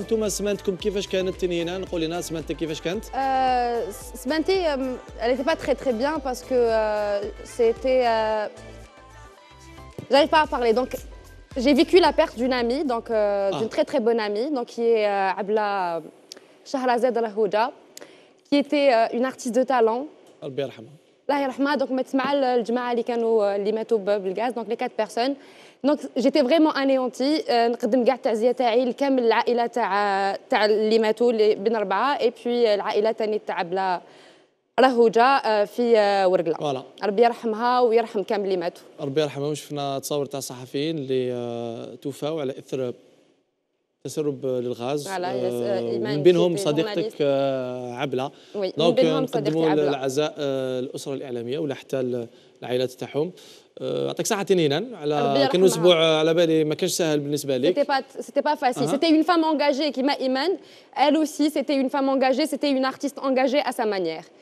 انتم euh, euh، elle était pas très très bien parce que euh، c'était j'arrive pas à parler donc j'ai vécu la perte d'une amie donc ah. d'une très très bonne amie donc qui est Abla Shahrazad Al-Houda qui était une artiste de talent الله يرحمها دونك ما تسمع الجماعه اللي كانوا اللي ماتوا بالغاز دونك لي كات بيرسون دونك جيتي فريمون انيونتي نقدم كاع التعزيه تاعي لكامل العائله تاع تاع اللي ماتوا اللي بين اربعه اي بوي العائله تاني تاع بلا رهوجه في ورقله فوالا ربي يرحمها ويرحم كامل اللي ماتوا ربي يرحمهم شفنا تصاور تاع صحفيين اللي توفاو على اثر تسرب للغاز آه، آه، من بينهم صديقتك عبله دونك نقدموا العزاء آه، الاسره الاعلاميه ولا حتى العائلات تاعهم يعطيك صحه هنا على كان اسبوع على بالي ما كانش سهل بالنسبه لك سيتي با سيتي با فاسيل سيتي اون فام انجاجي كيما ايمان elle اوسي سيتي اون فام انجاجي سيتي اون ارتيست انجاجي ا سا مانيير